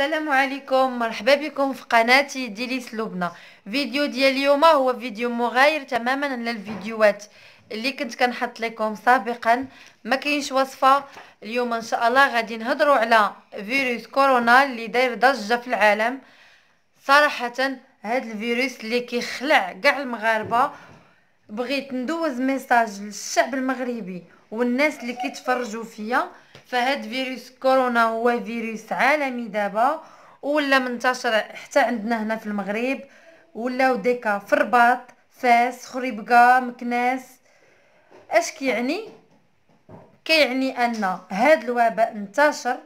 السلام عليكم مرحبا بكم في قناتي ديليس لبنى فيديو ديال اليوم هو فيديو مغاير تماما للفيديوهات اللي كنت كنحط لكم سابقا ما كاينش وصفه اليوم ان شاء الله غادي نهضروا على فيروس كورونا اللي داير ضجه في العالم صراحه هذا الفيروس اللي كيخلع كاع المغاربه بغيت ندوز ميساج للشعب المغربي والناس اللي كيتفرجوا فيا فهاد فيروس كورونا هو فيروس عالمي دابا ولا منتشر حتى عندنا هنا في المغرب ولاو ديكا في الرباط فاس خريبكا مكناس اش كيعني كيعني ان هاد الوباء انتشر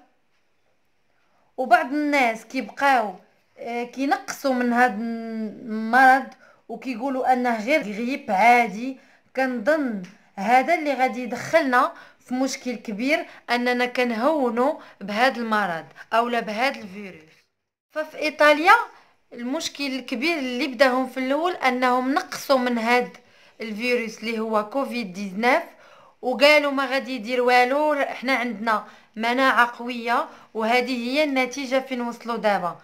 وبعض الناس كيبقاو آه، كينقصوا من هاد المرض وكيقولوا انه غير غيب عادي كنظن هذا اللي غادي يدخلنا في مشكل كبير اننا كنهونوا بهذا المرض اولا بهذا الفيروس ففي ايطاليا المشكل الكبير اللي بداهم في الاول انهم نقصوا من هذا الفيروس اللي هو كوفيد 19 وقالوا ما غادي يدير والو احنا عندنا مناعه قويه وهذه هي النتيجه فين وصلوا دابا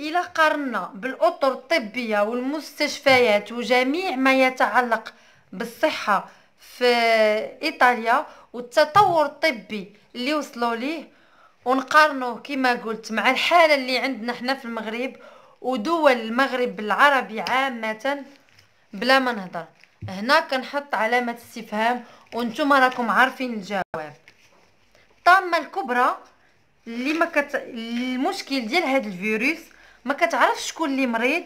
إلا قارنا بالأطر الطبية والمستشفيات وجميع ما يتعلق بالصحة في إيطاليا والتطور الطبي اللي وصلوا ليه ونقارنوه كما قلت مع الحالة اللي عندنا حنا في المغرب ودول المغرب العربي عامة بلا ما نهضر هنا كنحط علامة استفهام وانتم راكم عارفين الجواب الطامة الكبرى اللي ما كت... المشكل ديال هذا الفيروس ما كتعرفش شكون اللي مريض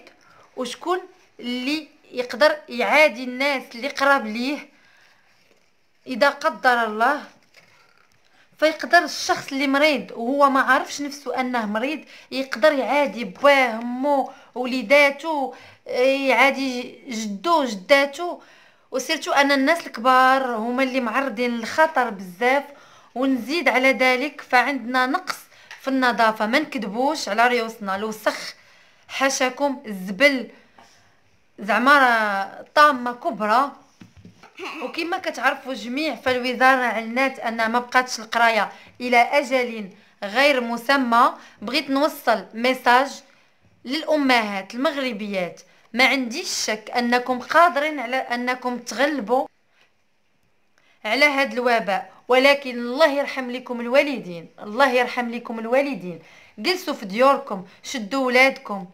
وشكون اللي يقدر يعادي الناس اللي قراب ليه اذا قدر الله فيقدر الشخص اللي مريض وهو ما عارفش نفسه انه مريض يقدر يعادي باه مو وليداتو يعادي جدو جداتو وسيرتو ان الناس الكبار هما اللي معرضين للخطر بزاف ونزيد على ذلك فعندنا نقص في النظافه ما نكذبوش على ريوسنا الوسخ حاشاكم الزبل زعما طامه كبرى وكما كتعرفوا جميع فالوزاره اعلنت ان ما بقاتش القرايه الى اجل غير مسمى بغيت نوصل ميساج للامهات المغربيات ما عنديش شك انكم قادرين على انكم تغلبوا على هذا الوباء ولكن الله يرحم لكم الوالدين الله يرحم لكم الوالدين جلسوا في ديوركم شدوا ولادكم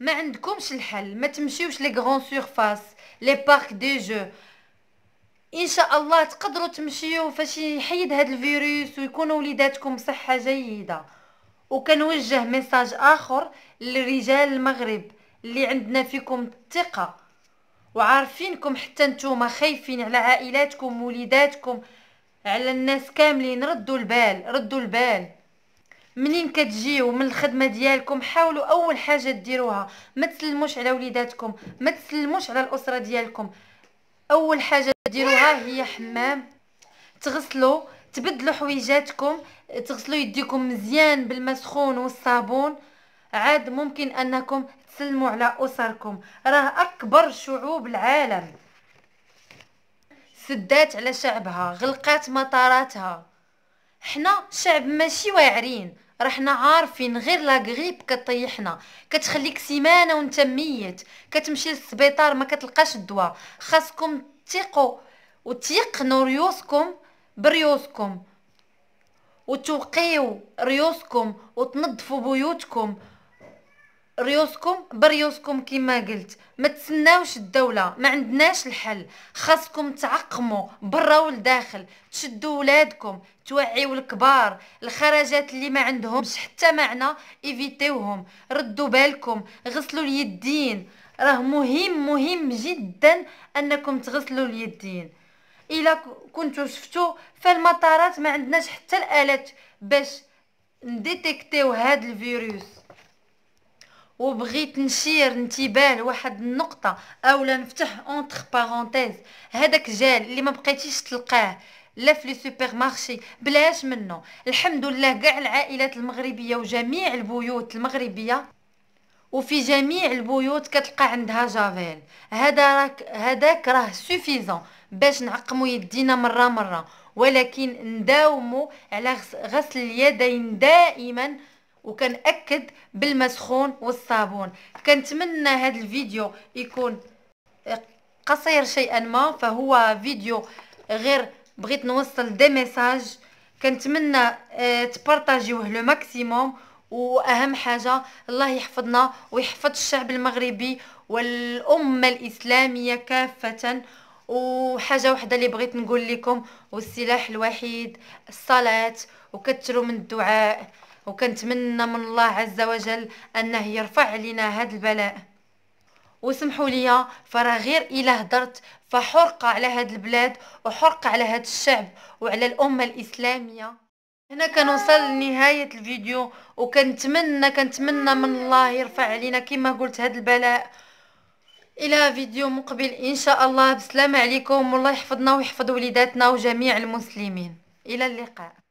ما عندكمش الحل ما تمشيوش لي غران سورفاس لي بارك دي جو ان شاء الله تقدروا تمشيو فاش يحيد هذا الفيروس ويكونوا وليداتكم بصحه جيده وكنوجه ميساج اخر للرجال المغرب اللي عندنا فيكم الثقه وعارفينكم حتى نتوما خايفين على عائلاتكم وليداتكم على الناس كاملين ردوا البال ردوا البال منين كتجيو من الخدمه ديالكم حاولوا اول حاجه ديروها ما تسلموش على وليداتكم ما تسلموش على الاسره ديالكم اول حاجه ديروها هي حمام تغسلوا تبدلوا حويجاتكم تغسلوا يديكم مزيان بالماء سخون والصابون عاد ممكن انكم سلموا على اسركم راه اكبر شعوب العالم سدات على شعبها غلقات مطاراتها حنا شعب ماشي واعرين رحنا عارفين غير لا غريب كطيحنا كتخليك سيمانه وانت ميت كتمشي للسبيطار ما كتلقاش الدواء خاصكم تيقوا وتيقنوا ريوسكم بريوسكم وتوقيو ريوسكم وتنظفوا بيوتكم ريوسكم بريوسكم كما قلت ما تسناوش الدوله ما عندناش الحل خاصكم تعقموا برا والداخل تشدوا ولادكم توعيو الكبار الخرجات اللي ما عندهمش حتى معنى ايفيتيوهم ردوا بالكم غسلوا اليدين راه مهم مهم جدا انكم تغسلوا اليدين الا كنتو شفتوا فالمطارات ما عندناش حتى الالات باش نديتيكتيو هاد الفيروس وبغيت نشير انتباه لواحد النقطه اولا نفتح اونتر بارونتيز هذاك جال اللي ما بقيتيش تلقاه لا في لي سوبر مارشي بلاش منه الحمد لله كاع العائلات المغربيه وجميع البيوت المغربيه وفي جميع البيوت كتلقى عندها جافيل هذا راك هذاك راه سوفيزون باش نعقمو يدينا مره مره ولكن نداومو على غسل اليدين دائما وكنأكد بالمسخون والصابون كنتمنى هذا الفيديو يكون قصير شيئا ما فهو فيديو غير بغيت نوصل دي ميساج كنتمنى آه، تبارطاجيوه لو ماكسيموم واهم حاجه الله يحفظنا ويحفظ الشعب المغربي والامه الاسلاميه كافه وحاجه واحده اللي بغيت نقول لكم والسلاح الوحيد الصلاه وكثروا من الدعاء وكنتمنى من الله عز وجل انه يرفع علينا هذا البلاء وسمحوا لي فراه غير الى هدرت فحرقه على هاد البلاد وحرقه على هاد الشعب وعلى الامه الاسلاميه هنا كنوصل لنهايه الفيديو وكنتمنى كنتمنى من الله يرفع علينا كما قلت هاد البلاء الى فيديو مقبل ان شاء الله بسلامه عليكم والله يحفظنا ويحفظ وليداتنا وجميع المسلمين الى اللقاء